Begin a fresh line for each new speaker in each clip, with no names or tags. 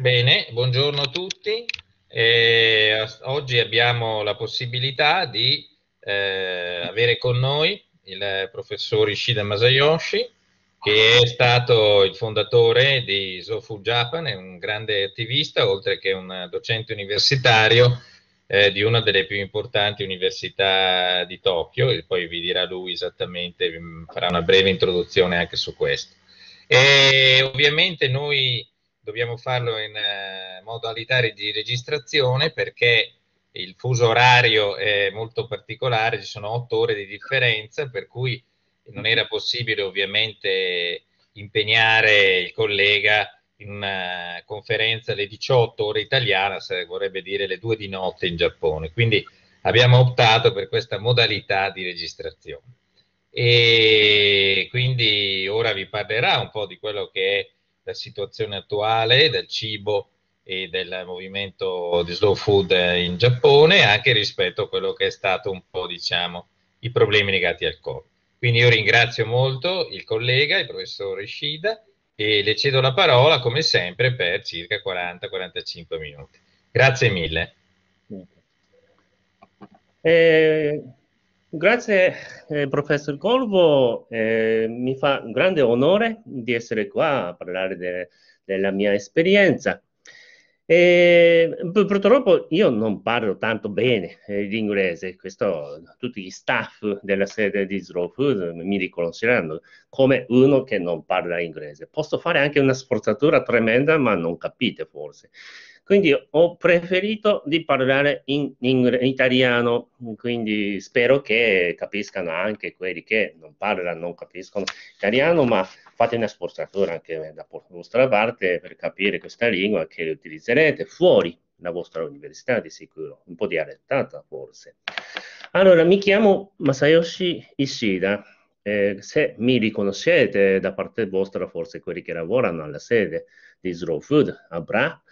Bene, buongiorno a tutti. Eh, oggi abbiamo la possibilità di eh, avere con noi il professor Ishida Masayoshi, che è stato il fondatore di Sofu Japan, è un grande attivista, oltre che un docente universitario eh, di una delle più importanti università di Tokyo, e poi vi dirà lui esattamente, farà una breve introduzione anche su questo. E ovviamente noi dobbiamo farlo in eh, modalità di registrazione perché il fuso orario è molto particolare, ci sono otto ore di differenza, per cui non era possibile ovviamente impegnare il collega in una eh, conferenza alle 18 ore italiana, se vorrebbe dire le due di notte in Giappone. Quindi abbiamo optato per questa modalità di registrazione. E quindi ora vi parlerà un po' di quello che è la situazione attuale del cibo e del movimento di slow food in Giappone, anche rispetto a quello che è stato un po', diciamo, i problemi legati al Covid. Quindi io ringrazio molto il collega, il professor Ishida, e le cedo la parola, come sempre, per circa 40-45 minuti. Grazie mille.
Eh, Grazie eh, professor Colvo, eh, mi fa un grande onore di essere qua a parlare de, della mia esperienza. E, eh, purtroppo io non parlo tanto bene eh, l'inglese, questo tutti gli staff della sede di Slow Food mi riconosceranno come uno che non parla inglese. Posso fare anche una sforzatura tremenda, ma non capite forse. Quindi ho preferito di parlare in, in, italiano, quindi spero che capiscano anche quelli che non parlano, non capiscono italiano, ma fate una spostatura anche da vostra parte per capire questa lingua che utilizzerete fuori la vostra università di sicuro, un po' di arrettata forse. Allora, mi chiamo Masayoshi Ishida. Eh, se mi riconoscete da parte vostra, forse quelli che lavorano alla sede di Slow Food a Bra,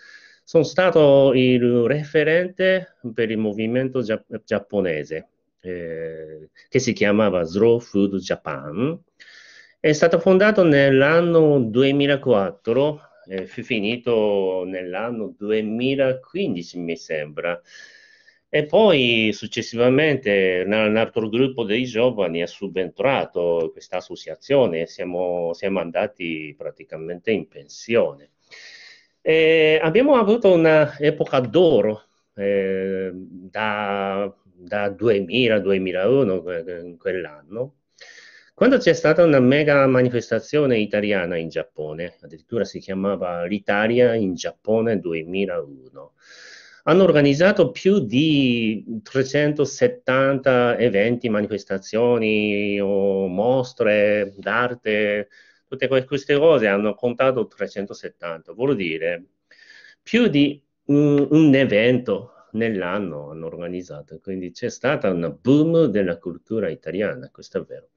sono stato il referente per il movimento gia- giapponese eh, che si chiamava Slow Food Japan. È stato fondato nell'anno 2004 eh, fu finito nell'anno 2015, mi sembra. E poi successivamente un altro gruppo dei giovani ha subentrato questa associazione, siamo, siamo andati praticamente in pensione. Eh, abbiamo avuto un'epoca d'oro eh, da, da 2000-2001, eh, in quell'anno, quando c'è stata una mega manifestazione italiana in Giappone, addirittura si chiamava l'Italia in Giappone 2001. Hanno organizzato più di 370 eventi, manifestazioni o mostre d'arte, tutte queste cose hanno contato 370, vuol dire più di un, un evento nell'anno hanno organizzato, quindi c'è stata un boom della cultura italiana, questo è vero.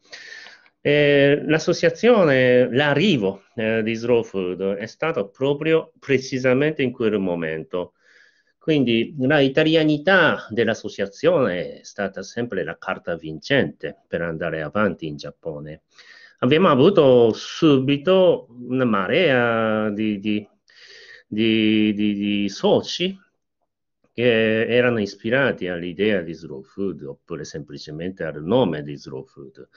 Eh, l'associazione, l'arrivo eh, di Slow Food è stato proprio precisamente in quel momento. Quindi la italianità dell'associazione è stata sempre la carta vincente per andare avanti in Giappone abbiamo avuto subito una marea di, di, di, di soci che erano ispirati all'idea di slow food oppure semplicemente al nome di slow food.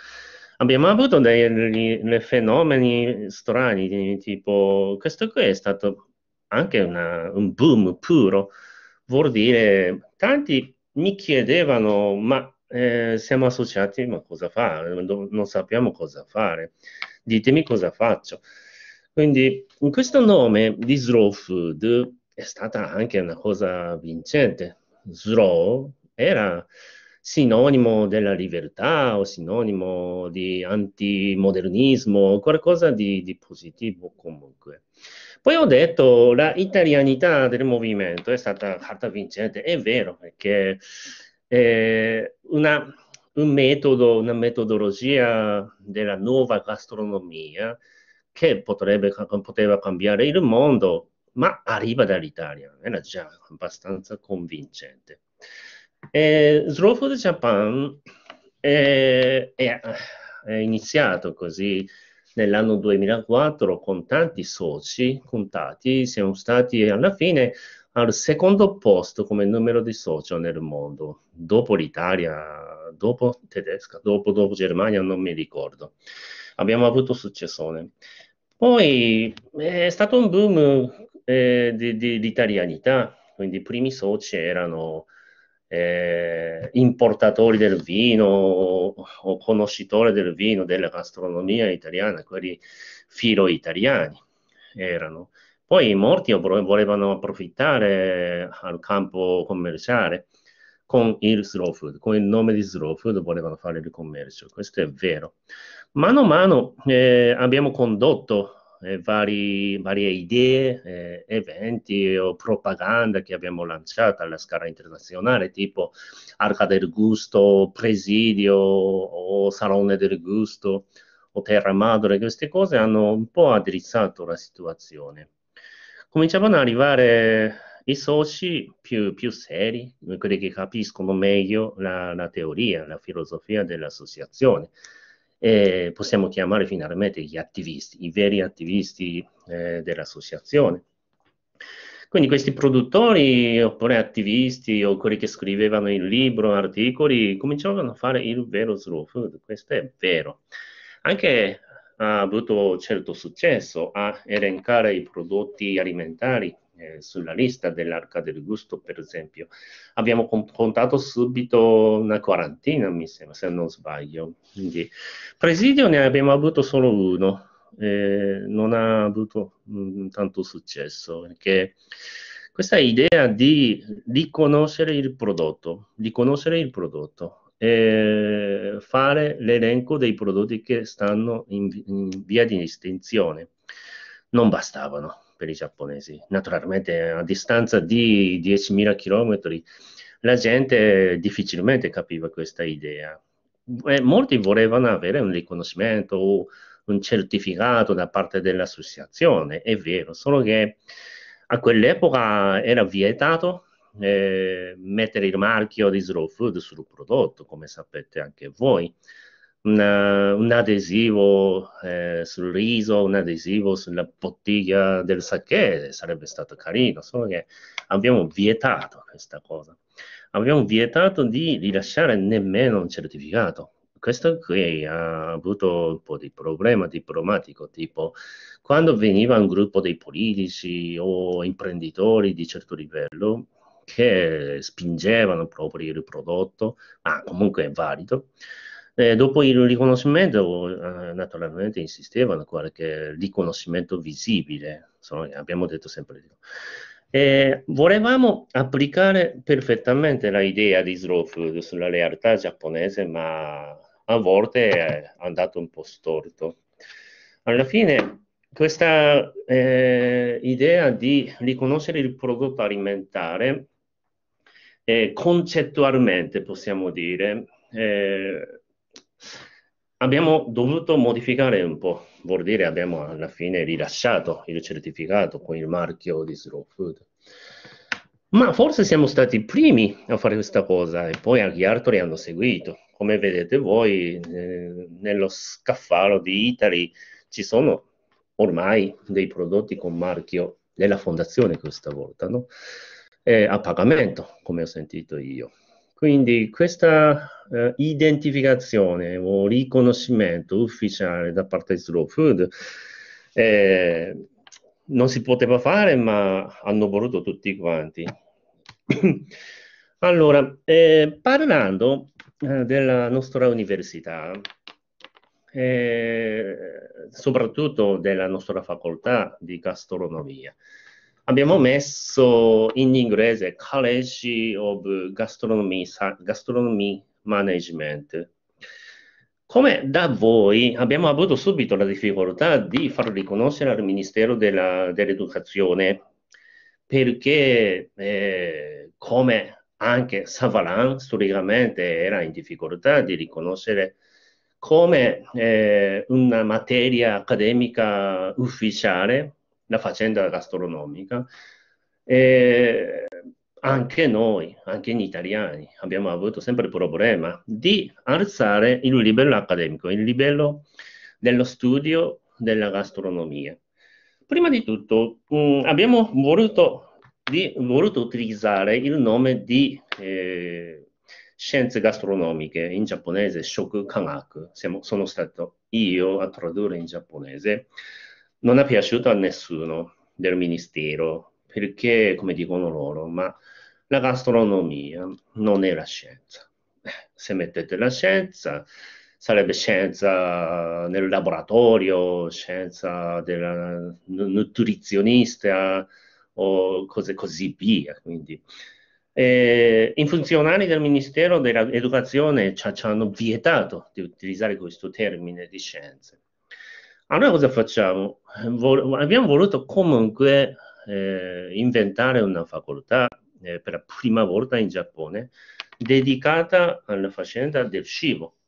Abbiamo avuto dei, dei fenomeni strani, tipo questo qui è stato anche una, un boom puro, vuol dire tanti mi chiedevano ma eh, siamo associati, ma cosa fare? Non sappiamo cosa fare. Ditemi cosa faccio. Quindi in questo nome di Slow Food è stata anche una cosa vincente. Slow era sinonimo della libertà o sinonimo di antimodernismo, o qualcosa di, di, positivo comunque. Poi ho detto la italianità del movimento è stata carta vincente, è vero, perché eh, una, un metodo, una metodologia della nuova gastronomia che potrebbe, poteva cambiare il mondo, ma arriva dall'Italia, era già abbastanza convincente. Eh, Slow Food Japan è, eh, è, è iniziato così nell'anno 2004 con tanti soci contati, siamo stati alla fine al secondo posto come numero di social nel mondo, dopo l'Italia, dopo tedesca, dopo, dopo Germania, non mi ricordo. Abbiamo avuto successone. Poi eh, è stato un boom eh, di, di, di, italianità, quindi i primi soci erano eh, importatori del vino o conoscitori del vino, della gastronomia italiana, quelli filo italiani erano. Poi i morti volevano approfittare al campo commerciale con il slow food, con il nome di slow food volevano fare il commercio, questo è vero. Mano a mano eh, abbiamo condotto eh, vari, varie idee, eh, eventi o propaganda che abbiamo lanciato alla scala internazionale, tipo Arca del Gusto, Presidio o Salone del Gusto o Terra Madre, queste cose hanno un po' addrizzato la situazione cominciavano ad arrivare i soci più, più seri, quelli che capiscono meglio la, la teoria, la filosofia dell'associazione. E possiamo chiamare finalmente gli attivisti, i veri attivisti eh, dell'associazione. Quindi questi produttori oppure attivisti o quelli che scrivevano il libro, articoli, cominciavano a fare il vero slow food, questo è vero. Anche ha avuto certo successo a elencare i prodotti alimentari eh, sulla lista dell'arca del gusto, per esempio. Abbiamo contato subito una quarantina, mi sembra, se non sbaglio. Quindi, presidio ne abbiamo avuto solo uno, eh, non ha avuto mh, mm, tanto successo, perché questa idea di, di conoscere il prodotto, di conoscere il prodotto, eh, fare l'elenco dei prodotti che stanno in, in via di estinzione. Non bastavano per i giapponesi. Naturalmente a distanza di 10.000 km la gente difficilmente capiva questa idea. E molti volevano avere un riconoscimento o un certificato da parte dell'associazione, è vero, solo che a quell'epoca era vietato eh, mettere il marchio di slow food sul prodotto, come sapete anche voi. Una, eh, un adesivo eh, sul riso, un adesivo sulla bottiglia del sake sarebbe stato carino, solo che abbiamo vietato questa cosa. Abbiamo vietato di rilasciare nemmeno un certificato. Questo qui ha avuto un po' di problema diplomatico, tipo quando veniva un gruppo dei politici o imprenditori di certo livello, che spingevano proprio il prodotto, ma comunque è valido. E eh, dopo il riconoscimento, eh, naturalmente insistevano qualche riconoscimento visibile, abbiamo detto sempre di no. Eh, volevamo applicare perfettamente l'idea di slow food sulla realtà giapponese, ma a volte è andato un po' storto. Alla fine, questa eh, idea di riconoscere il prodotto alimentare eh, concettualmente possiamo dire, eh, abbiamo dovuto modificare un po', vuol dire abbiamo alla fine rilasciato il certificato con il marchio di Slow Food. Ma forse siamo stati i primi a fare questa cosa e poi anche gli altri hanno seguito. Come vedete voi, eh, nello scaffale di Italy ci sono ormai dei prodotti con marchio della fondazione questa volta, no? eh, a pagamento, come ho sentito io. Quindi questa eh, identificazione o riconoscimento ufficiale da parte di Slow Food eh, non si poteva fare, ma hanno voluto tutti quanti. allora, eh, parlando eh, della nostra università, eh, soprattutto della nostra facoltà di gastronomia, abbiamo messo in inglese College of Gastronomy, Gastronomy Management. Come da voi abbiamo avuto subito la difficoltà di far riconoscere al Ministero della, dell'Educazione perché eh, come anche Savalan storicamente era in difficoltà di riconoscere come eh, una materia accademica ufficiale la faccenda gastronomica. E anche noi, anche gli italiani, abbiamo avuto sempre il problema di alzare il livello accademico, il livello dello studio della gastronomia. Prima di tutto mh, mm, abbiamo voluto, di, voluto, utilizzare il nome di eh, scienze gastronomiche, in giapponese shoku kanaku, Siamo, sono stato io a tradurre in giapponese, non è piaciuto a nessuno del ministero, perché, come dicono loro, ma la gastronomia non è la scienza. Se mettete la scienza, sarebbe scienza nel laboratorio, scienza della nutrizionista o cose così via. Quindi, eh, I funzionari del Ministero dell'Educazione ci, ci hanno vietato di utilizzare questo termine di scienze allora cosa facciamo? Vol- abbiamo voluto comunque eh, inventare una facoltà eh, per la prima volta in Giappone dedicata alla faccenda del cibo.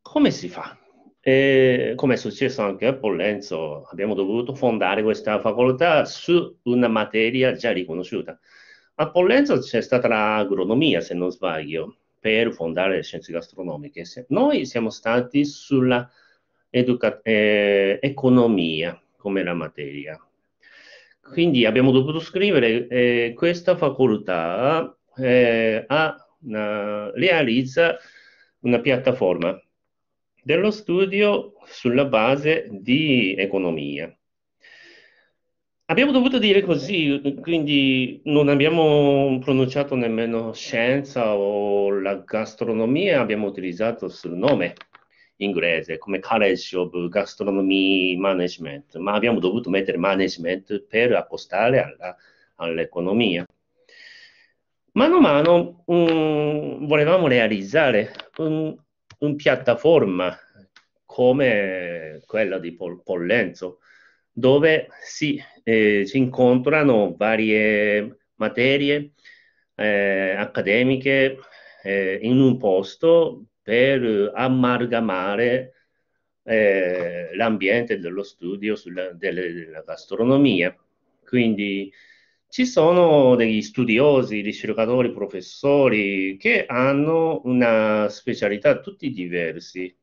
Come si fa? E, come è successo anche a Pollenzo, abbiamo dovuto fondare questa facoltà su una materia già riconosciuta. A Pollenzo c'è stata l'agronomia, se non sbaglio, per fondare le scienze gastronomiche. Noi siamo stati sulla educa- eh, economia come la materia. Quindi abbiamo dovuto scrivere eh, questa facoltà eh, una, realizza una piattaforma dello studio sulla base di economia. Abbiamo dovuto dire così, quindi non abbiamo pronunciato nemmeno scienza o la gastronomia, abbiamo utilizzato sul nome inglese come College of Gastronomy Management, ma abbiamo dovuto mettere management per appostare alla, all'economia. Mano a mano um, volevamo realizzare un, un, piattaforma come quella di Pol- Pollenzo, dove si, eh, si incontrano varie materie eh, accademiche eh, in un posto per amalgamare eh, l'ambiente dello studio sulla, delle, della gastronomia. Quindi ci sono degli studiosi, ricercatori, professori che hanno una specialità tutti diversi.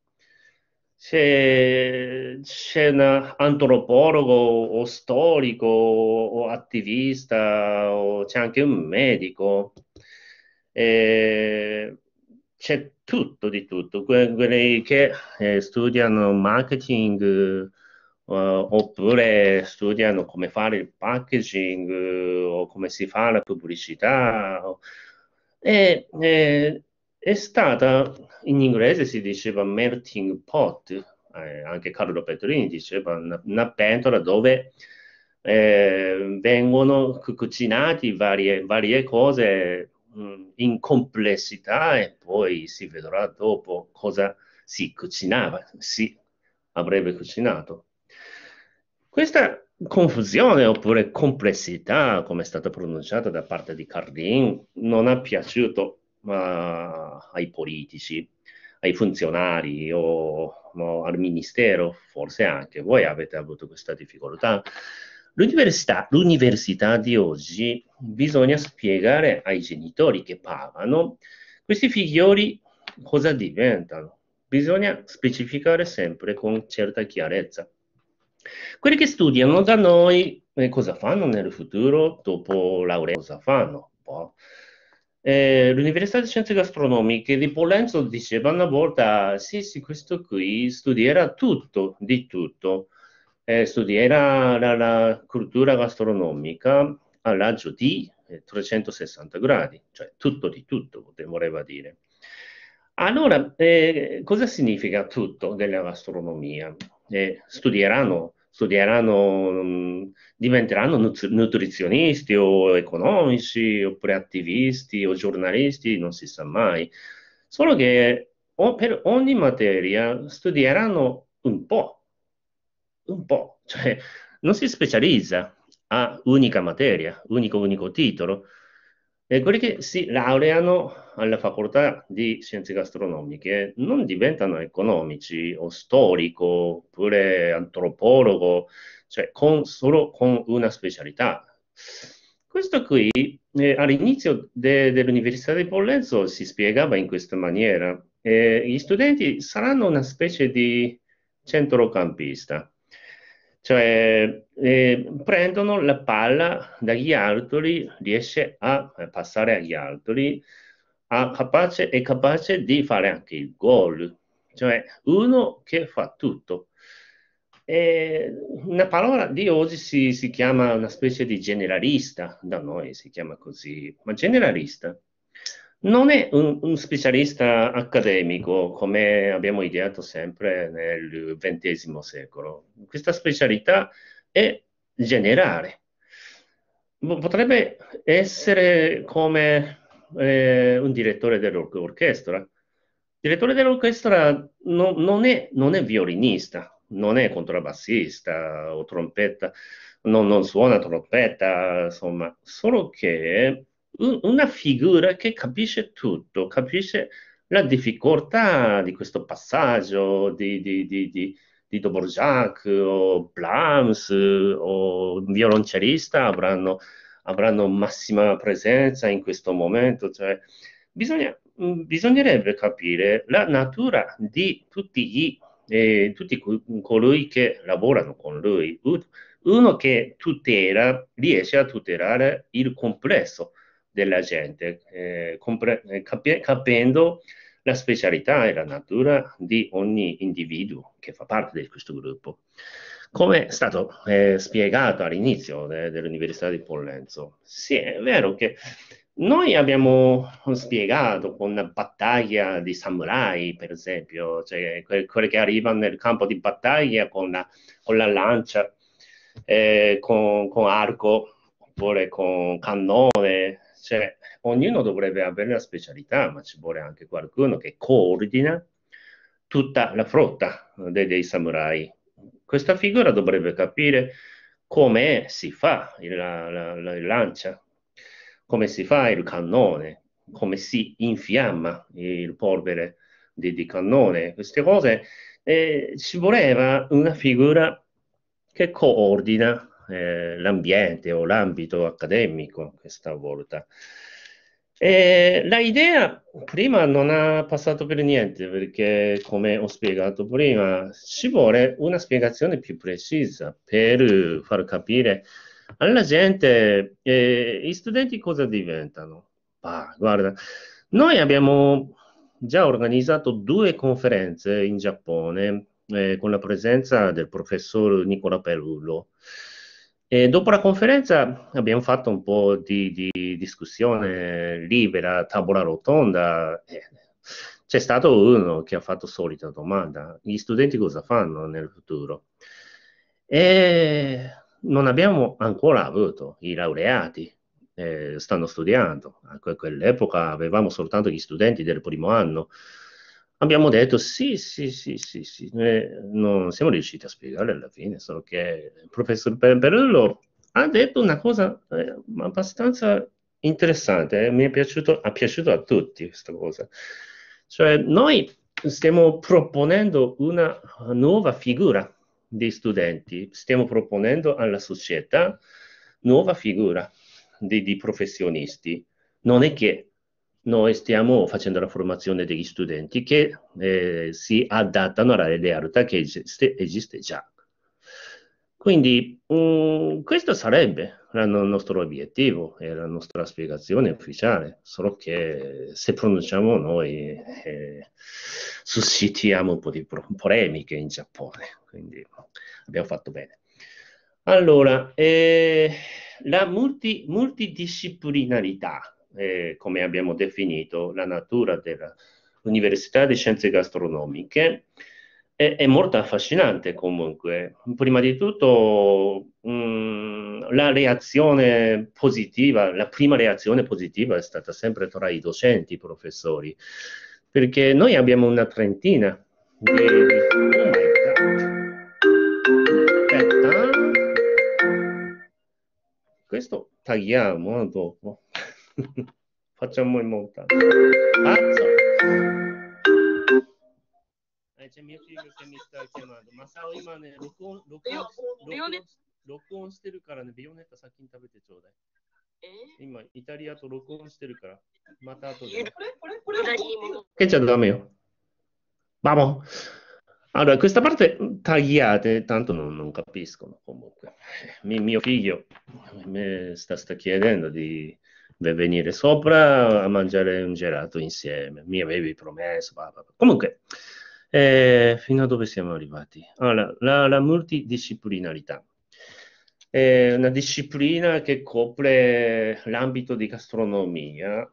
C'è, c'è un antropologo o storico o attivista o c'è anche un medico. E eh, c'è tutto di tutto, que- quelli che eh, studiano marketing eh, oppure studiano come fare il packaging eh, o come si fa la pubblicità. E, è stata, in inglese si diceva melting pot, eh, anche Carlo Petrini diceva una, una pentola dove eh, vengono cucinati varie, varie cose mh, mm, in complessità e poi si vedrà dopo cosa si cucinava, si avrebbe cucinato. Questa confusione oppure complessità, come è stata pronunciata da parte di Cardin, non ha piaciuto uh, ai politici, ai funzionari o no, al ministero, forse anche voi avete avuto questa difficoltà. L'università, l'università di oggi bisogna spiegare ai genitori che pagano questi figlioli cosa diventano. Bisogna specificare sempre con certa chiarezza. Quelli che studiano da noi eh, cosa fanno nel futuro dopo laurea? Cosa fanno? Boh. Eh, L'Università di Scienze Gastronomiche di Polenzo diceva una volta, sì, sì, questo qui studierà tutto, di tutto eh, studierà la, la cultura gastronomica a raggio di 360 eh, gradi, cioè tutto di tutto, voleva dire. Allora, eh, cosa significa tutto della gastronomia? Eh, studieranno, studieranno mh, mm, diventeranno nutrizionisti o economici, oppure attivisti o giornalisti, non si sa mai. Solo che o per ogni materia studieranno un po', un po', cioè non si specializza a unica materia, unico, unico titolo. E quelli che si laureano alla facoltà di scienze gastronomiche non diventano economici o storico oppure antropologo, cioè con, solo con una specialità. Questo qui eh, all'inizio de, dell'Università di Pollenzo si spiegava in questa maniera. Eh, gli studenti saranno una specie di centrocampista, cioè, eh, prendono la palla dagli altri, riesce a eh, passare agli altri, a, capace, è capace di fare anche il gol. Cioè, uno che fa tutto. E una parola di oggi si, si chiama una specie di generalista, da noi si chiama così, ma generalista non è un, un, specialista accademico come abbiamo ideato sempre nel XX secolo. Questa specialità è generale. Potrebbe essere come eh, un direttore dell'orchestra. Il direttore dell'orchestra no, non, è, non, è, violinista, non è contrabbassista o trompetta, no, non suona trompetta, insomma, solo che un, una figura che capisce tutto, capisce la difficoltà di questo passaggio di, di, di, di, di Dvorak o Brahms eh, o un violoncellista avranno, avranno massima presenza in questo momento. Cioè, bisogna, mm, bisognerebbe capire la natura di tutti, gli, eh, tutti coloro che lavorano con lui. Uno che tutela, riesce a tutelare il complesso della gente, eh, compre- eh, cap- capendo la specialità e la natura di ogni individuo che fa parte di questo gruppo. Come è stato eh, spiegato all'inizio de- eh, dell'Università di Pollenzo, sì, è vero che noi abbiamo spiegato con la battaglia di samurai, per esempio, cioè que- quelli che arrivano nel campo di battaglia con la, con la lancia, eh, con, con arco, oppure con cannone, cioè ognuno dovrebbe avere la specialità, ma ci vuole anche qualcuno che coordina tutta la flotta eh, dei, dei samurai. Questa figura dovrebbe capire come si fa il, la, la, il lancia, come si fa il cannone, come si infiamma il polvere di, di cannone, queste cose. Eh, ci voleva una figura che coordina eh, l'ambiente o l'ambito accademico questa volta. E eh, la idea prima non ha passato per niente perché, come ho spiegato prima, ci vuole una spiegazione più precisa per far capire alla gente eh, gli studenti cosa diventano. Ah, guarda, noi abbiamo già organizzato due conferenze in Giappone eh, con la presenza del professor Nicola Perullo. E dopo la conferenza abbiamo fatto un po' di, di discussione libera, tavola rotonda. C'è stato uno che ha fatto solita domanda, gli studenti cosa fanno nel futuro? E non abbiamo ancora avuto i laureati, eh, stanno studiando. A quell'epoca avevamo soltanto gli studenti del primo anno abbiamo detto sì, sì, sì, sì, sì, noi eh, non siamo riusciti a spiegare alla fine, solo che il professor Perello ha detto una cosa eh, abbastanza interessante, eh, mi è piaciuto, ha piaciuto a tutti questa cosa. Cioè noi stiamo proponendo una nuova figura di studenti, stiamo proponendo alla società nuova figura di, di professionisti. Non è che noi stiamo facendo la formazione degli studenti che eh, si adattano alla realtà che esiste, esiste già. Quindi mh, mm, questo sarebbe il nostro obiettivo e la nostra spiegazione ufficiale, solo che se pronunciamo noi eh, suscitiamo un po' di polemiche in Giappone, quindi abbiamo fatto bene. Allora, eh, la multi, multidisciplinarità, eh, come abbiamo definito la natura dell'Università di Scienze Gastronomiche, è, è, molto affascinante comunque. Prima di tutto mh, mm, la reazione positiva, la prima reazione positiva è stata sempre tra i docenti, i professori, perché noi abbiamo una trentina di... di questo tagliamo eh, dopo. Facciamo il montaggio. Pazzo! Eh, c'è mio figlio che mi sta chiamando. Ma Sao, io, ne, 録音録音録音、録音してるからね、ビヨネッタ先に食べてちょうだい。え今、イタリアと録音してるから、また後で。けちゃダメよ。バボン Allora, questa parte tagliate, tanto non, non capiscono comunque. Mi, mio figlio mi sta, sta chiedendo di, per venire sopra a mangiare un gelato insieme. Mi avevi promesso. Blah, blah, blah. Comunque, eh, fino a dove siamo arrivati? Allora, ah, la, la multidisciplinarità è una disciplina che copre l'ambito di gastronomia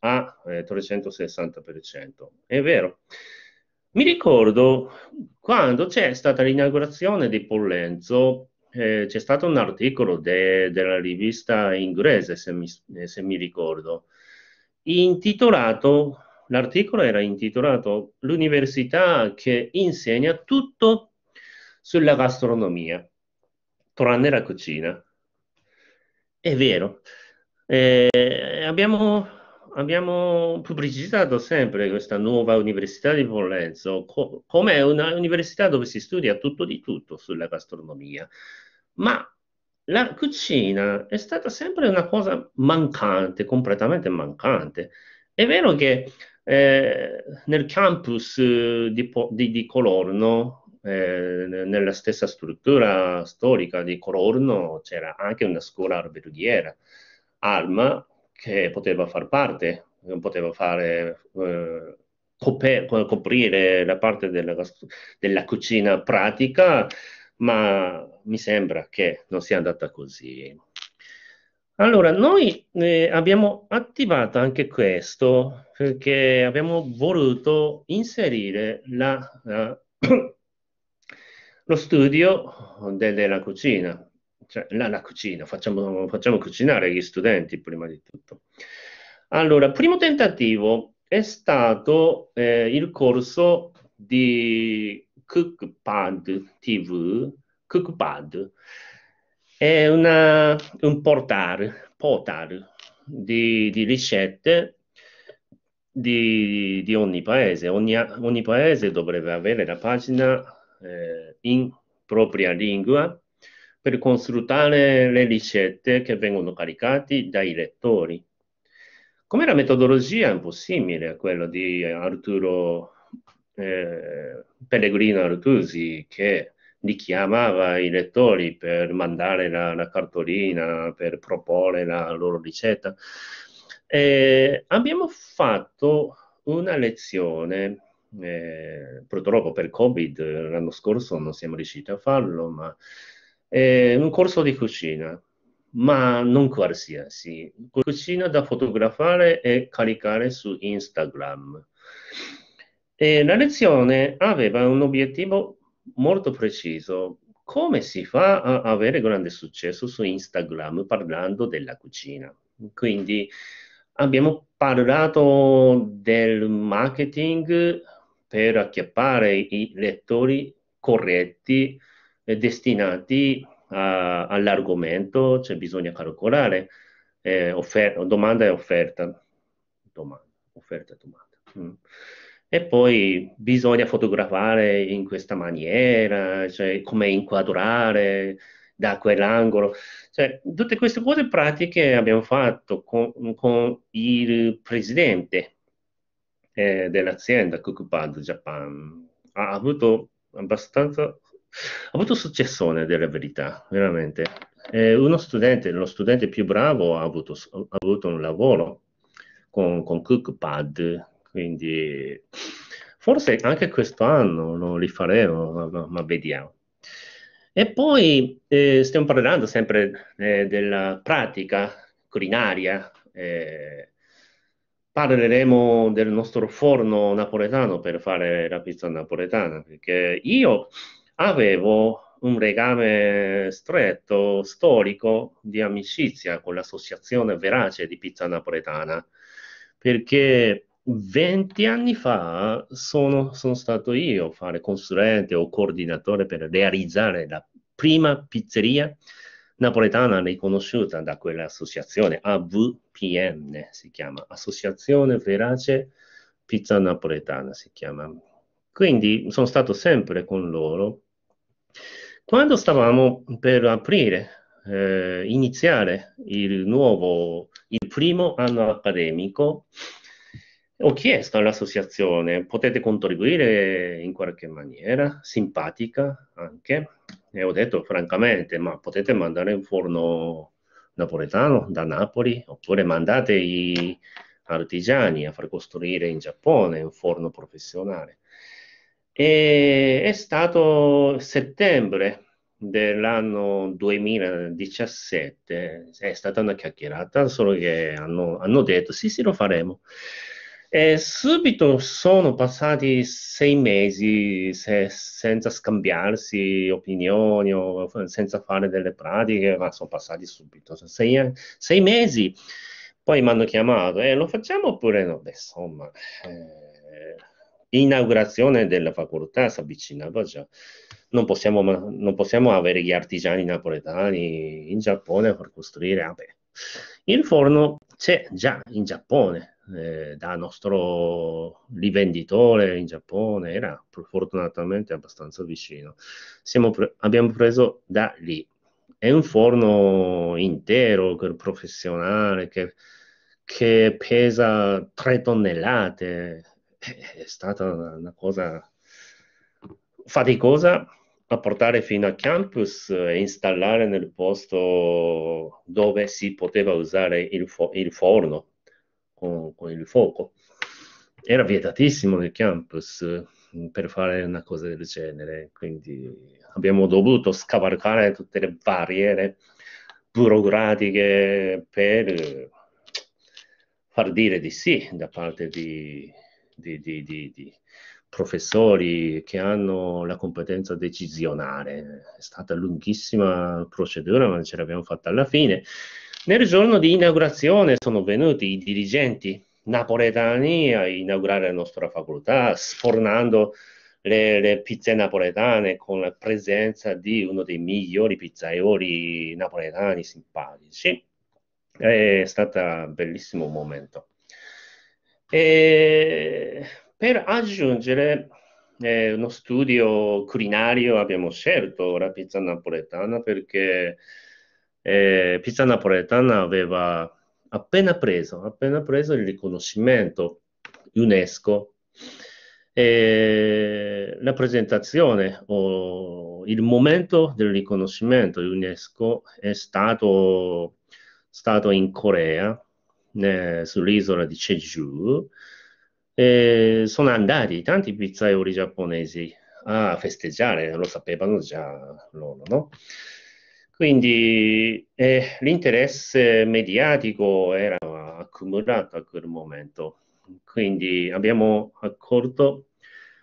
a 360%. Eh, è vero. Mi ricordo quando c'è stata l'inaugurazione di Pollenzo eh, c'è stato un articolo de, della rivista inglese, se mi, eh, se mi ricordo, intitolato, l'articolo era intitolato L'università che insegna tutto sulla gastronomia, tranne la cucina. È vero. Eh, abbiamo abbiamo pubblicizzato sempre questa nuova università di Pollenzo co- come università dove si studia tutto di tutto sulla gastronomia, ma la cucina è stata sempre una cosa mancante, completamente mancante. È vero che eh, nel campus eh, di, di, di Colorno, eh, nella stessa struttura storica di Colorno, c'era anche una scuola alberghiera, Alma, che poteva far parte, poteva fare, eh, coprire la parte della, della, cucina pratica, ma mi sembra che non sia andata così. Allora, noi eh, abbiamo attivato anche questo perché abbiamo voluto inserire la, la, lo studio della cucina cioè, la, la cucina, facciamo, facciamo cucinare gli studenti prima di tutto. Allora, primo tentativo è stato eh, il corso di Cookpad TV, Cookpad, è una, un portale, portale di, di, ricette di, di ogni paese. Ogni, ogni, paese dovrebbe avere la pagina eh, in propria lingua per consultare le ricette che vengono caricate dai lettori. Come la metodologia è un po' simile a quella di Arturo eh, Pellegrino Artusi, che li chiamava i lettori per mandare la, la cartolina, per proporre la loro ricetta. Eh, abbiamo fatto una lezione, eh, purtroppo per Covid eh, l'anno scorso non siamo riusciti a farlo, ma è un corso di cucina, ma non qualsiasi. Cucina da fotografare e caricare su Instagram. E la lezione aveva un obiettivo molto preciso. Come si fa a avere grande successo su Instagram parlando della cucina? Quindi abbiamo parlato del marketing per acchiappare i lettori corretti eh, destinati a, all'argomento, cioè bisogna calcolare eh, offer- domanda e offerta. Domanda, offerta e domanda. Mm. E poi bisogna fotografare in questa maniera, cioè come inquadrare da quell'angolo. Cioè, tutte queste cose pratiche abbiamo fatto con, con il presidente eh, dell'azienda Cookpad Japan. Ha avuto abbastanza ha avuto successo della verità, veramente. Eh, uno studente, lo studente più bravo ha avuto, ha avuto un lavoro con, con Cookpad, quindi forse anche quest'anno lo rifaremo, ma, ma, ma vediamo. E poi eh, stiamo parlando sempre eh, della pratica culinaria. Eh, parleremo del nostro forno napoletano per fare la pizza napoletana, perché io avevo un legame stretto, storico, di amicizia con l'associazione Verace di Pizza Napoletana, perché 20 anni fa sono, sono stato io a fare consulente o coordinatore per realizzare la prima pizzeria napoletana riconosciuta da quell'associazione, AVPN si chiama, Associazione Verace Pizza Napoletana si chiama. Quindi sono stato sempre con loro quando stavamo per aprire, eh, iniziare il nuovo, il primo anno accademico, ho chiesto all'associazione, potete contribuire in qualche maniera, simpatica anche, e ho detto francamente, ma potete mandare un forno napoletano da Napoli, oppure mandate gli artigiani a far costruire in Giappone un forno professionale è stato settembre dell'anno 2017, è stata una chiacchierata, solo che hanno, hanno detto sì sì lo faremo. E subito sono passati sei mesi se, senza scambiarsi opinioni o senza fare delle pratiche, ma sono passati subito sei, sei mesi. Poi mi hanno chiamato e eh, lo facciamo oppure no? Beh, insomma, eh, inaugurazione della facoltà si avvicinava già. Non possiamo, non possiamo avere gli artigiani napoletani in Giappone per costruire. Vabbè. Il forno c'è già in Giappone, eh, da nostro rivenditore in Giappone, era fortunatamente abbastanza vicino. Pre- abbiamo preso da lì. È un forno intero, professionale, che, che pesa 3 tonnellate, è stata una cosa faticosa a portare fino a campus e installare nel posto dove si poteva usare il, fo- il forno con, con, il fuoco. Era vietatissimo nel campus mm, per fare una cosa del genere, quindi abbiamo dovuto scavalcare tutte le barriere burocratiche per far dire di sì da parte di, di, di, di professori che hanno la competenza decisionale. È stata lunghissima procedura, ma ce l'abbiamo fatta alla fine. Nel giorno di inaugurazione sono venuti i dirigenti napoletani a inaugurare la nostra facoltà, sfornando le, le, pizze napoletane con la presenza di uno dei migliori pizzaioli napoletani simpatici. È stato un bellissimo momento. E per aggiungere eh, uno studio culinario abbiamo scelto la pizza napoletana perché eh, pizza napoletana aveva appena preso, appena preso il riconoscimento UNESCO. E la presentazione o il momento del riconoscimento UNESCO è stato, stato in Corea eh, sull'isola di Jeju e sono andati tanti pizzaioli giapponesi a festeggiare, lo sapevano già loro, no? Quindi eh, l'interesse mediatico era accumulato a quel momento, quindi abbiamo accolto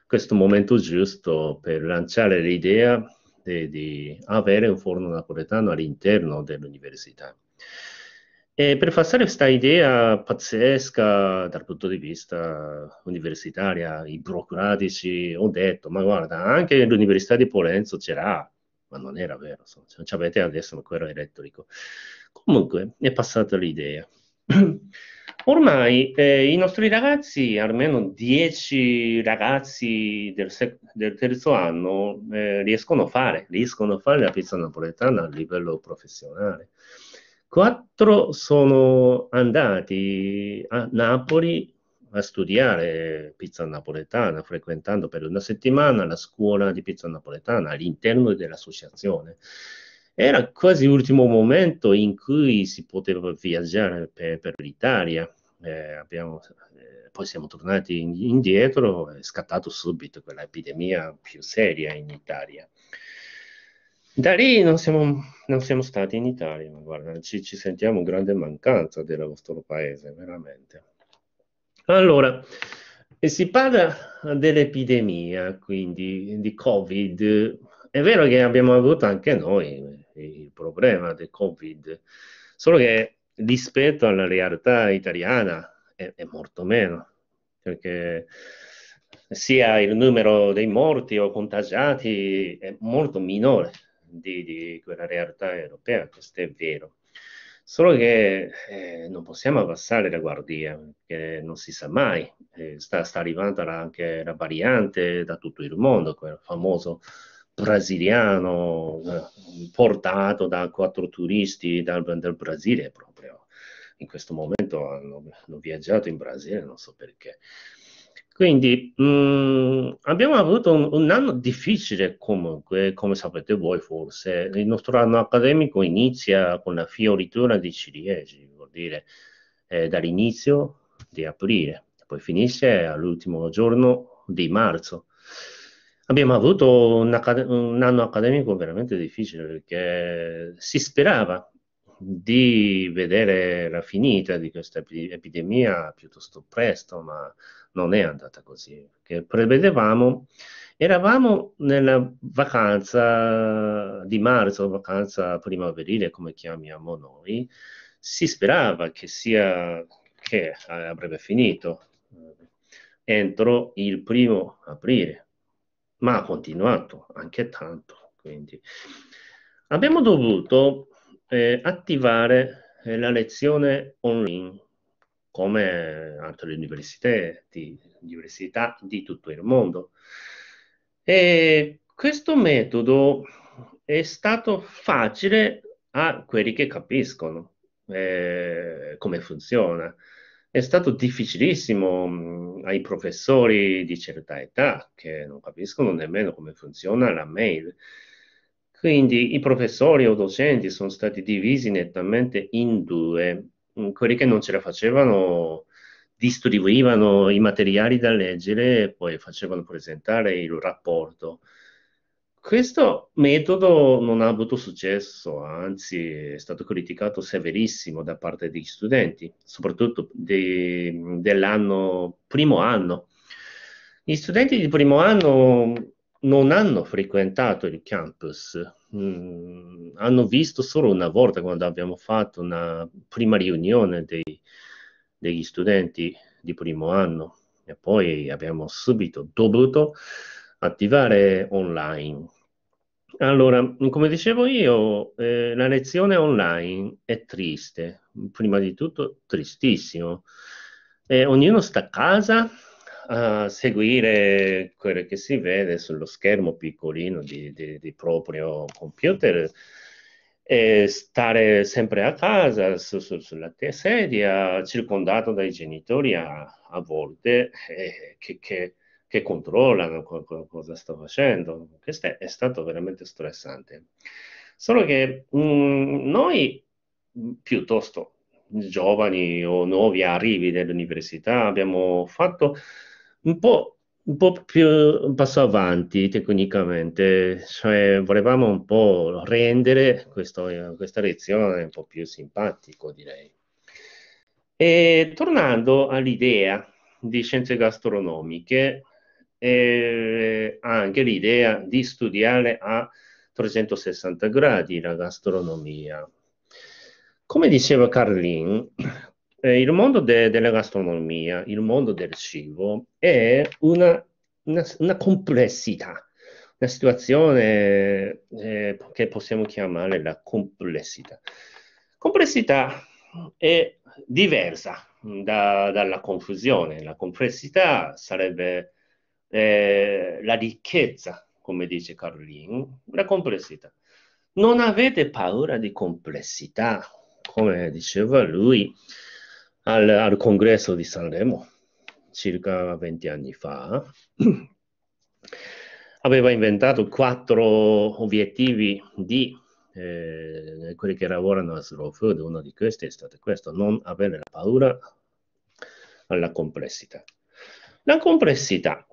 questo momento giusto per lanciare l'idea di, di avere un forno napoletano all'interno dell'università. E per passare questa idea pazzesca dal punto di vista universitario, i burocratici, ho detto, ma guarda, anche l'università di Polenzo c'era, ma non era vero, non ci avete adesso ancora elettrico. Comunque, è passata l'idea. Ormai eh, i nostri ragazzi, almeno 10 ragazzi del, del terzo anno, eh, riescono a fare, riescono a fare la pizza napoletana a livello professionale. Quattro sono andati a Napoli a studiare pizza napoletana, frequentando per una settimana la scuola di pizza napoletana all'interno dell'associazione. Era quasi l'ultimo momento in cui si poteva viaggiare per, per l'Italia. Eh, abbiamo, eh, poi siamo tornati in, indietro, è scattato subito quella epidemia più seria in Italia. Da lì non siamo, non siamo stati in Italia, ma guarda, ci, ci sentiamo grande mancanza del vostro paese, veramente. Allora, si parla dell'epidemia, quindi di Covid. È vero che abbiamo avuto anche noi il problema del Covid, solo che rispetto alla realtà italiana è, è molto meno, perché sia il numero dei morti o contagiati è molto minore grandi di quella realtà europea, questo è vero. Solo che eh, non possiamo abbassare la guardia, che non si sa mai, eh, sta, sta, arrivando anche la variante da tutto il mondo, quel famoso brasiliano eh, portato da quattro turisti dal, dal Brasile proprio. In questo momento hanno, hanno viaggiato in Brasile, non so perché. Quindi mh, mm, abbiamo avuto un, un, anno difficile comunque, come sapete voi forse. Il nostro anno accademico inizia con la fioritura di ciliegi, vuol dire eh, dall'inizio di aprile, poi finisce all'ultimo giorno di marzo. Abbiamo avuto un, un anno accademico veramente difficile perché si sperava di vedere la finita di questa epidemia piuttosto presto, ma non è andata così, perché prevedevamo, eravamo nella vacanza di marzo, vacanza primaverile come chiamiamo noi, si sperava che, sia, che avrebbe finito eh, entro il primo aprile, ma ha continuato anche tanto. Quindi abbiamo dovuto eh, attivare eh, la lezione online come altre università di, università di tutto il mondo. E questo metodo è stato facile a quelli che capiscono eh, come funziona. È stato difficilissimo mh, mm, ai professori di certa età che non capiscono nemmeno come funziona la mail. Quindi i professori o docenti sono stati divisi nettamente in due quelli che non ce la facevano distribuivano i materiali da leggere e poi facevano presentare il rapporto. Questo metodo non ha avuto successo, anzi è stato criticato severissimo da parte degli studenti, soprattutto de, dell'anno, primo anno. Gli studenti di primo anno non hanno frequentato il campus, mm, hanno visto solo una volta quando abbiamo fatto una prima riunione dei, degli studenti di primo anno e poi abbiamo subito dovuto attivare online. Allora, come dicevo io, eh, la lezione online è triste, prima di tutto tristissimo. Eh, ognuno sta a casa uh, seguire quello che si vede sullo schermo piccolino di, di, di proprio computer e stare sempre a casa su, su, sulla sedia circondato dai genitori a, a volte eh, che, che, che, controllano cosa sto facendo questo è, è stato veramente stressante solo che mh, mm, noi mm, piuttosto giovani o nuovi arrivi dell'università abbiamo fatto un po', un po' più un passo avanti tecnicamente, cioè volevamo un po' rendere questo, questa lezione un po' più simpatico, direi. E tornando all'idea di scienze gastronomiche, eh, anche l'idea di studiare a 360 gradi la gastronomia. Come diceva Carlin, eh, il mondo de- della gastronomia, il mondo del cibo è una, una, una complessità, una situazione eh, che possiamo chiamare la complessità. Complessità è diversa da, dalla confusione, la complessità sarebbe eh, la ricchezza, come dice Caroline, la complessità. Non avete paura di complessità, come diceva lui, al, al congresso di Sanremo circa 20 anni fa, aveva inventato quattro obiettivi di eh, quelli che lavorano a slow food. Uno di questi è stato questo, non avere la paura alla complessità. La complessità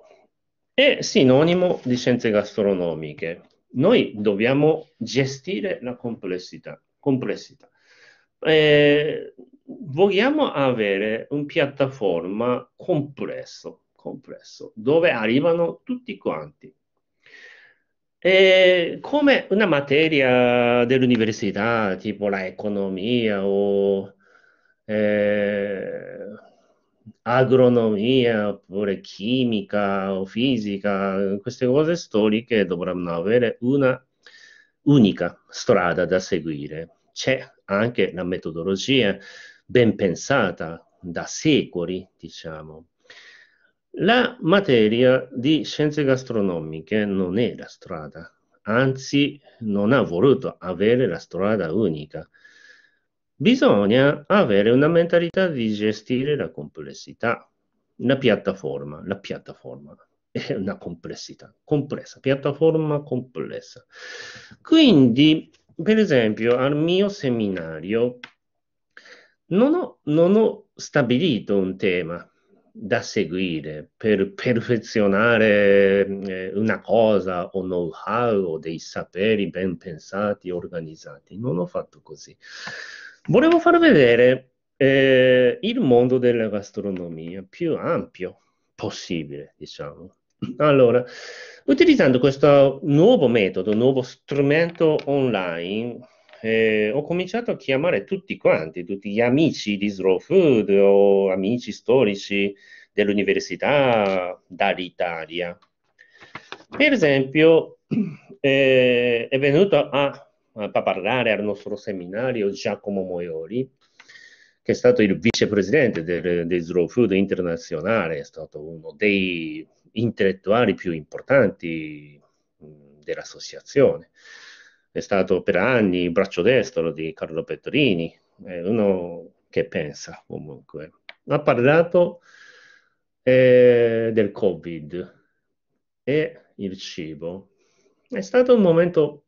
è sinonimo di scienze gastronomiche. Noi dobbiamo gestire la complessità. complessità. Eh, vogliamo avere una piattaforma complesso, dove arrivano tutti quanti. E come una materia dell'università, tipo l'economia o eh, agronomia, oppure chimica o fisica, queste cose storiche dovranno avere una unica strada da seguire. C'è anche la metodologia ben pensata da secoli, diciamo. La materia di scienze gastronomiche non è la strada, anzi non ha voluto avere la strada unica. Bisogna avere una mentalità di gestire la complessità. La piattaforma, la piattaforma è una complessità, complessa, piattaforma complessa. Quindi, per esempio, al mio seminario non ho, non ho stabilito un tema da seguire per perfezionare eh, una cosa o know-how o dei saperi ben pensati e organizzati. Non ho fatto così. Volevo far vedere eh, il mondo della gastronomia più ampio possibile, diciamo. Allora, utilizzando questo nuovo metodo, nuovo strumento online, eh, ho cominciato a chiamare tutti quanti, tutti gli amici di Slow Food o amici storici dell'università dall'Italia. Per esempio, eh, è venuto a, a, parlare al nostro seminario Giacomo Moioli, che è stato il vicepresidente del, del Slow Food internazionale, è stato uno dei intellettuali più importanti dell'associazione è stato per anni il braccio destro di Carlo Pettorini, è uno che pensa comunque. Ha parlato eh, del Covid e il cibo. È stato un momento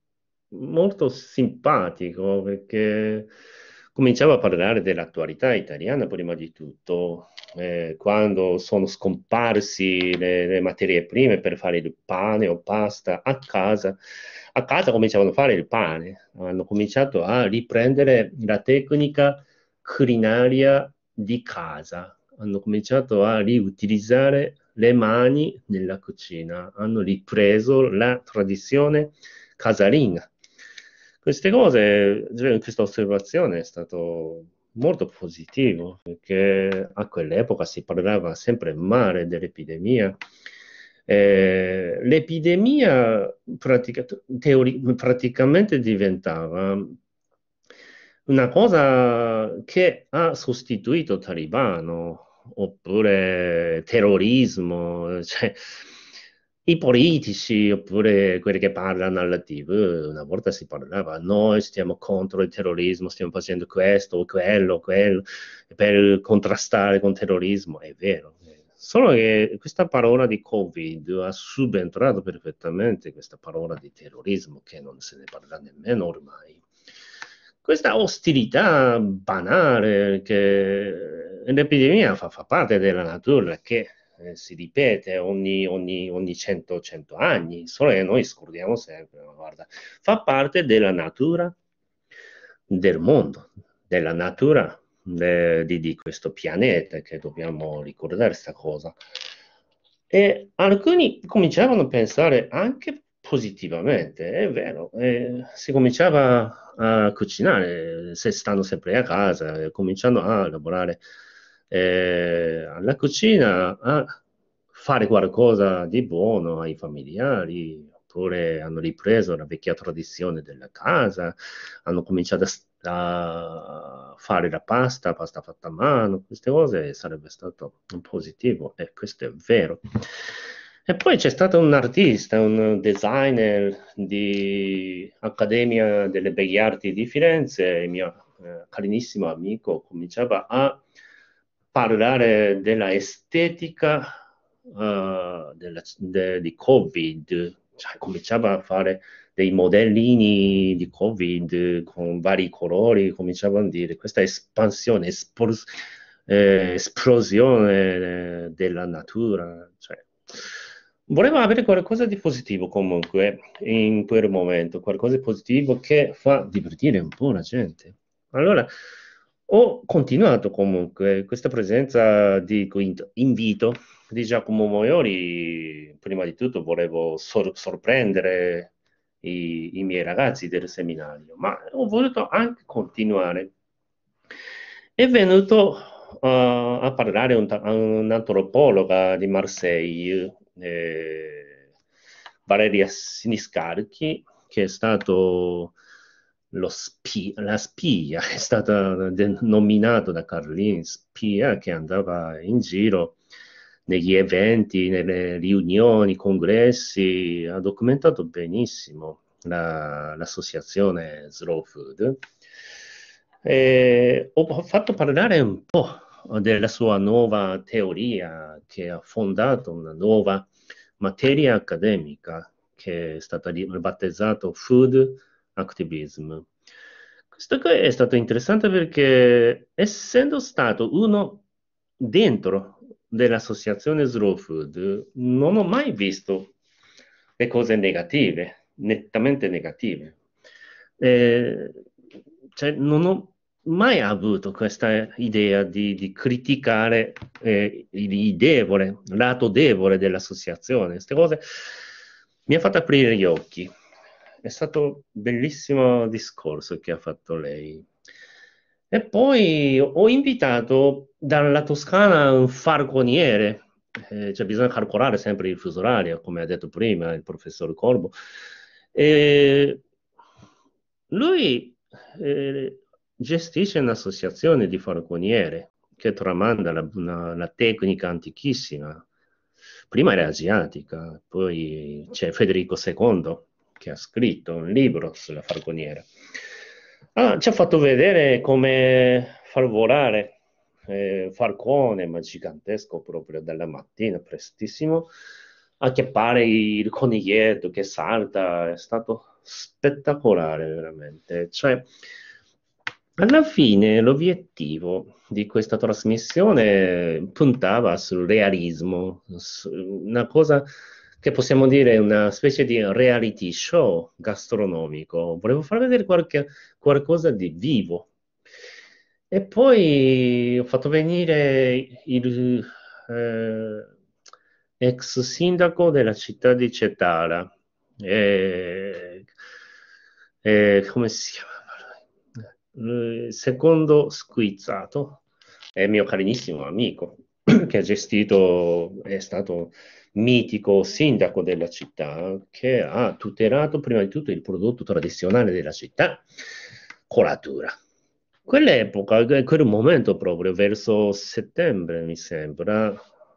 molto simpatico perché cominciavo a parlare dell'attualità italiana prima di tutto, eh, quando sono scomparsi le, le, materie prime per fare il pane o pasta a casa, a casa cominciavano a fare il pane, hanno cominciato a riprendere la tecnica culinaria di casa, hanno cominciato a riutilizzare le mani nella cucina, hanno ripreso la tradizione casalinga queste cose, questa osservazione è stata molto positiva perché a quell'epoca si parlava sempre male dell'epidemia. Eh, l'epidemia pratica, teori, praticamente diventava una cosa che ha sostituito talibano oppure terrorismo, cioè, i politici oppure quelli che parlano alla TV, una volta si parlava, noi stiamo contro il terrorismo, stiamo facendo questo, quello, quello, per contrastare con il terrorismo, è vero. Solo che questa parola di Covid ha subentrato perfettamente questa parola di terrorismo che non se ne parla nemmeno ormai. Questa ostilità banale che l'epidemia fa, fa parte della natura, che eh, si ripete ogni, ogni, ogni 100, 100 anni, solo che noi scordiamo sempre, guarda, fa parte della natura del mondo, della natura de, di, di, questo pianeta, che dobbiamo ricordare questa cosa. E alcuni cominciavano a pensare anche positivamente, è vero, eh, si cominciava a cucinare, se stanno sempre a casa, cominciano a lavorare eh, alla cucina a fare qualcosa di buono ai familiari, oppure hanno ripreso la vecchia tradizione della casa, hanno cominciato a fare la pasta, pasta fatta a mano, queste cose sarebbe stato positivo e questo è vero. E poi c'è stato un artista, un designer di Accademia delle belle Arti di Firenze, il mio eh, carinissimo amico, cominciava a parlare della estetica uh, della, de, di Covid, cioè, cominciava a fare dei modellini di Covid con vari colori, cominciavano a dire questa espansione, espos- eh, esplosione eh, della natura. Cioè, voleva avere qualcosa di positivo comunque in quel momento, qualcosa di positivo che fa divertire un po' la gente. Allora, ho continuato comunque questa presenza di quinto invito di Giacomo Moiori. Prima di tutto volevo sor- sorprendere i, i miei ragazzi del seminario, ma ho voluto anche continuare. È venuto Uh, a parlare un, un'antropologa di Marseille, eh, Valeria Siniscarchi, che è stato Spi- la spia è stata nominata da Carlin spia che andava in giro negli eventi, nelle riunioni, congressi, ha documentato benissimo la, l'associazione Slow Food. E ho fatto parlare un po' della sua nuova teoria che ha fondato una nuova materia accademica che è stata ribattezzata Food Activism. Questo qui è stato interessante perché essendo stato uno dentro dell'associazione Slow Food, non ho mai visto le cose negative, nettamente negative. Eh, cioè, non ho mai avuto questa idea di, di criticare eh, il debole, lato debole dell'associazione. Queste cose mi ha fatto aprire gli occhi. È stato bellissimo discorso che ha fatto lei. E poi ho invitato dalla Toscana un farconiere, eh, cioè bisogna calcolare sempre il fuso orario, come ha detto prima il professor Corbo. E lui eh, gestisce un'associazione di farconiere che tramanda la, una, la, tecnica antichissima. Prima era asiatica, poi c'è Federico II che ha scritto un libro sulla falconiera. Ah, ci ha fatto vedere come far volare eh, Falcone, ma gigantesco proprio dalla mattina, prestissimo, a che pare il coniglietto che salta, è stato spettacolare veramente. Cioè, alla fine l'obiettivo di questa trasmissione puntava sul realismo, una cosa che possiamo dire una specie di reality show gastronomico. Volevo far vedere qualche, qualcosa di vivo. E poi ho fatto venire il eh, ex sindaco della città di Cetara. Eh, eh, come si chiama? Eh, secondo Squizzato, è mio carinissimo amico. che ha gestito, è stato mitico sindaco della città, che ha tutelato prima di tutto il prodotto tradizionale della città, colatura. Quell'epoca, quel momento proprio, verso settembre mi sembra,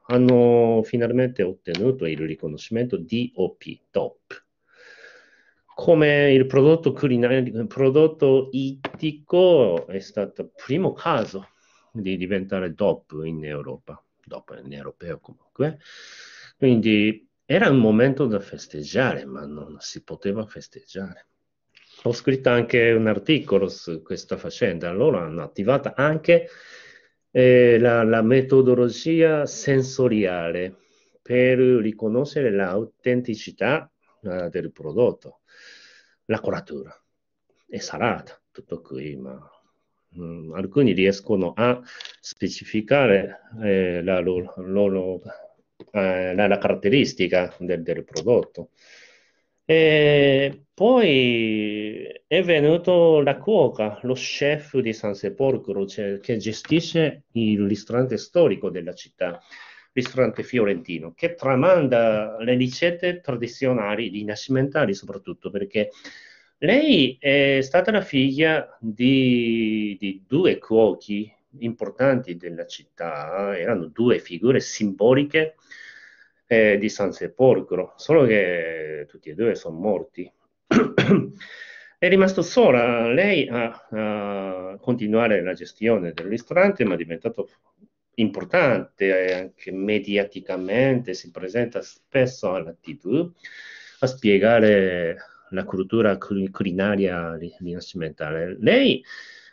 hanno finalmente ottenuto il riconoscimento DOP, top, come il prodotto culinario, il prodotto ittico è stato il primo caso di diventare top in Europa dopo in europeo comunque. Quindi era un momento da festeggiare, ma non si poteva festeggiare. Ho scritto anche un articolo su questa faccenda, allora hanno attivato anche eh, la, la metodologia sensoriale per riconoscere l'autenticità eh, del prodotto, la colatura è salata, tutto qui, ma mh, alcuni riescono a specificare eh, la loro, eh, la, la, caratteristica del, del prodotto. E poi è venuto la cuoca, lo chef di San Sepolcro, cioè, che gestisce il ristorante storico della città, ristorante fiorentino, che tramanda le ricette tradizionali, rinascimentali soprattutto, perché lei è stata la figlia di, di due cuochi importanti della città, erano due figure simboliche eh, di San Sepolcro, solo che tutti e due sono morti. è rimasto sola lei a, a, continuare la gestione del ristorante, ma è diventato importante eh, anche mediaticamente, si presenta spesso alla TV a spiegare la cultura culinaria rinascimentale. Lei,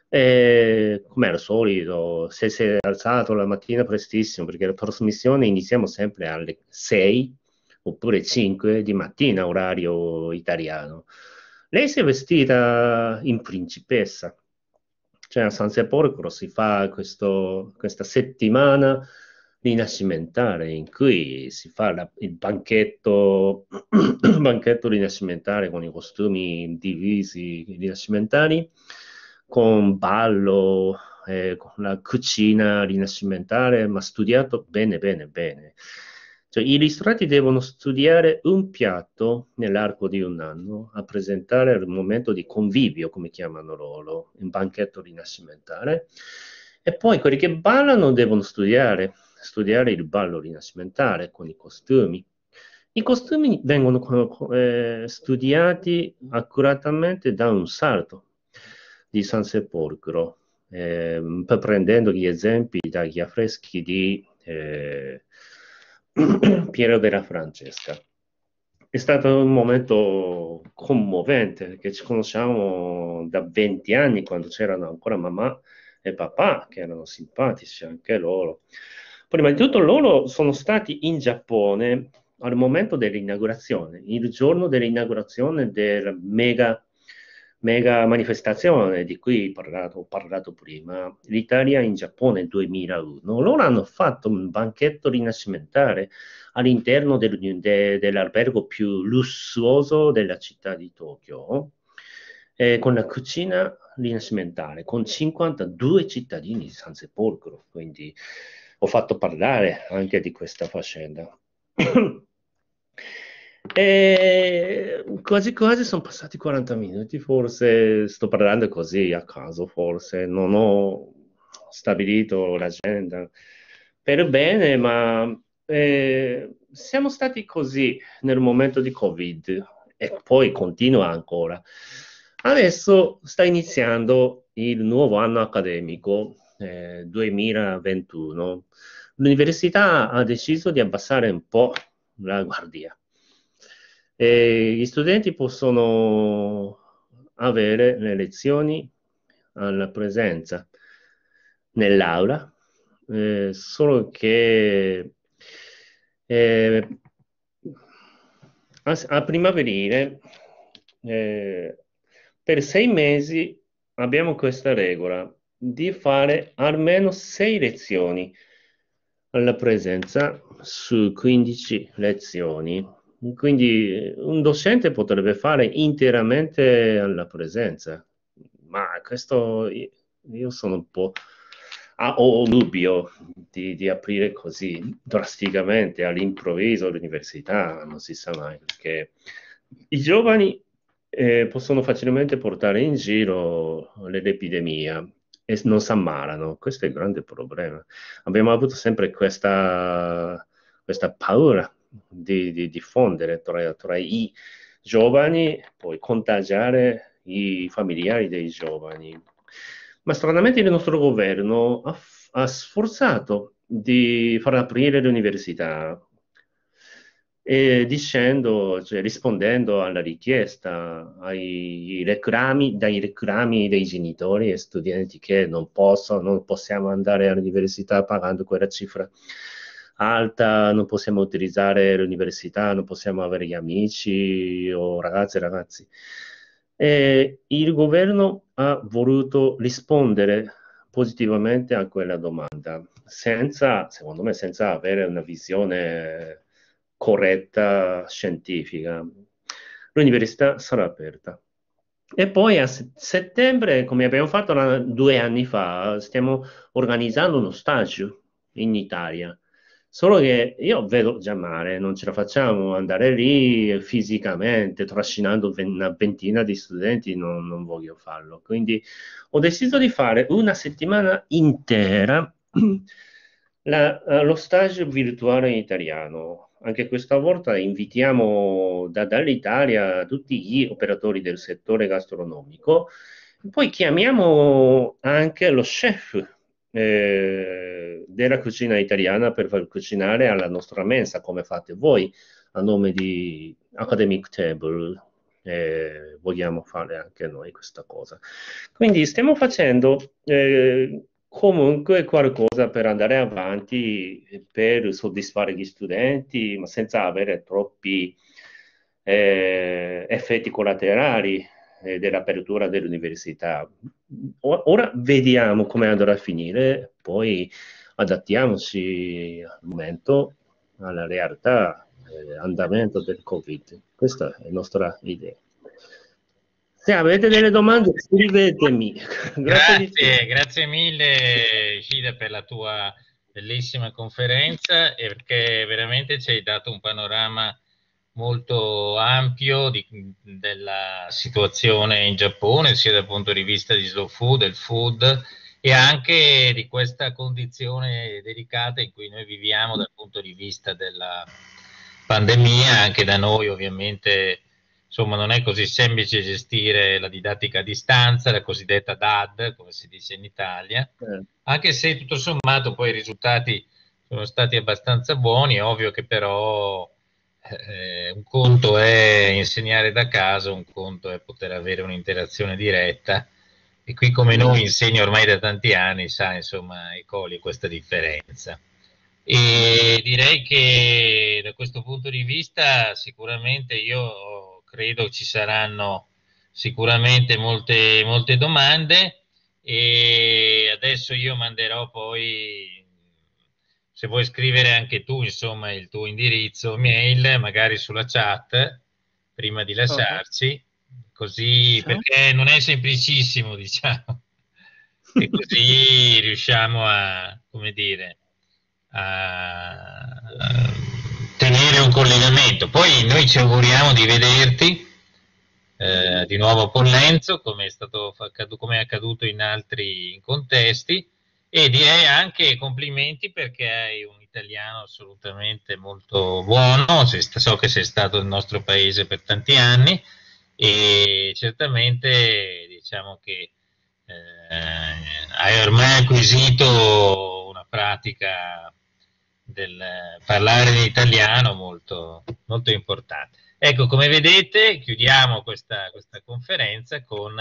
eh, come al solito, se si è alzato la mattina prestissimo, perché la trasmissione iniziamo sempre alle 6 oppure 5 di mattina, orario italiano. Lei si è vestita in principessa, cioè a San Sepolcro si fa questo, questa settimana rinascimentale in cui si fa la, il banchetto, banchetto rinascimentale con i costumi divisi rinascimentali, con ballo, eh, con la cucina rinascimentale, ma studiato bene, bene, bene. Cioè, gli illustrati devono studiare un piatto nell'arco di un anno a presentare il momento di convivio, come chiamano loro, in banchetto rinascimentale. E poi quelli che ballano devono studiare studiare il ballo rinascimentale con i costumi. I costumi vengono eh, studiati accuratamente da un sarto di San Sepolcro, eh, prendendo gli esempi dagli affreschi di eh, Piero della Francesca. È stato un momento commovente che ci conosciamo da 20 anni quando c'erano ancora mamma e papà che erano simpatici anche loro. Prima di tutto loro sono stati in Giappone al momento dell'inaugurazione, il giorno dell'inaugurazione della mega, mega manifestazione di cui ho parlato, ho parlato prima, l'Italia in Giappone 2001. Loro hanno fatto un banchetto rinascimentale all'interno del, de, dell'albergo più lussuoso della città di Tokyo, eh, con la cucina rinascimentale, con 52 cittadini di San Sepolcro, quindi ho fatto parlare anche di questa faccenda. E quasi quasi sono passati 40 minuti, forse sto parlando così a caso, forse non ho stabilito l'agenda per bene, ma eh, siamo stati così nel momento di Covid e poi continua ancora. Adesso sta iniziando il nuovo anno accademico 2021, eh, l'università ha deciso di abbassare un po' la guardia. E gli studenti possono avere le lezioni alla presenza nell'aula, eh, solo che eh, a, a primaverile eh, per sei mesi abbiamo questa regola di fare almeno 6 lezioni. alla presenza su 15 lezioni. Quindi un docente potrebbe fare interamente alla presenza, ma questo io sono un po' ah, ho dubbio di, di, aprire così drasticamente all'improvviso l'università, non si sa mai, perché i giovani eh, possono facilmente portare in giro l'epidemia e non si ammalano. Questo è il grande problema. Abbiamo avuto sempre questa, questa paura di, di diffondere tra, tra, i giovani, poi contagiare i familiari dei giovani. Ma stranamente il nostro governo ha, ha sforzato di far aprire le università e dicendo, cioè, rispondendo alla richiesta, ai reclami, dai reclami dei genitori e studenti che non possono, non possiamo andare all'università pagando quella cifra alta, non possiamo utilizzare l'università, non possiamo avere gli amici o ragazze e ragazzi. E il governo ha voluto rispondere positivamente a quella domanda, senza, secondo me, senza avere una visione corretta scientifica. L'università sarà aperta. E poi a settembre, come abbiamo fatto due anni fa, stiamo organizzando uno stage in Italia. Solo che io vedo già male, non ce la facciamo andare lì fisicamente, trascinando una ventina di studenti, non, non voglio farlo. Quindi ho deciso di fare una settimana intera La, eh, lo stage virtuale in italiano, anche questa volta invitiamo da dall'Italia tutti gli operatori del settore gastronomico, poi chiamiamo anche lo chef eh, della cucina italiana per far cucinare alla nostra mensa come fate voi a nome di Academic Table. Eh, vogliamo fare anche noi questa cosa. Quindi stiamo facendo eh, comunque qualcosa per andare avanti, per soddisfare gli studenti, ma senza avere troppi eh, effetti collaterali eh, dell'apertura dell'università. Ora vediamo come andrà a finire, poi adattiamoci al momento, alla realtà, all'andamento eh, del Covid. Questa è la nostra idea. Se avete delle domande scrivetemi. grazie,
grazie, mille Gida per la tua bellissima conferenza e perché veramente ci hai dato un panorama molto ampio di, della situazione in Giappone, sia dal punto di vista di slow food, del food e anche di questa condizione delicata in cui noi viviamo dal punto di vista della pandemia, anche da noi ovviamente Insomma, non è così semplice gestire la didattica a distanza, la cosiddetta DAD, come si dice in Italia, eh. anche se tutto sommato poi i risultati sono stati abbastanza buoni, è ovvio che però eh, un conto è insegnare da casa, un conto è poter avere un'interazione diretta e qui come noi insegno ormai da tanti anni, sa, insomma, e cogli questa differenza. E direi che da questo punto di vista sicuramente io ho credo ci saranno sicuramente molte, molte domande e adesso io manderò poi se vuoi scrivere anche tu insomma il tuo indirizzo mail magari sulla chat prima di lasciarci così perché non è semplicissimo diciamo e così riusciamo a come dire a, a avere un collegamento. Poi noi ci auguriamo di vederti eh, di nuovo con Lenzo, come è, stato, come è accaduto in altri contesti, e direi anche complimenti perché hai un italiano assolutamente molto buono, so che sei stato nel nostro paese per tanti anni e certamente diciamo che eh, hai ormai acquisito una pratica del parlare in italiano molto, molto importante. Ecco, come vedete, chiudiamo questa, questa conferenza con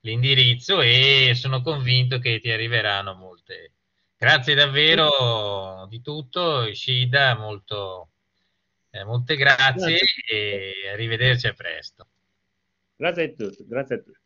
l'indirizzo e sono convinto che ti arriveranno molte. Grazie davvero di tutto, Ishida, molto, eh, molte grazie, grazie e arrivederci a presto.
Grazie a tutti, grazie a tutti.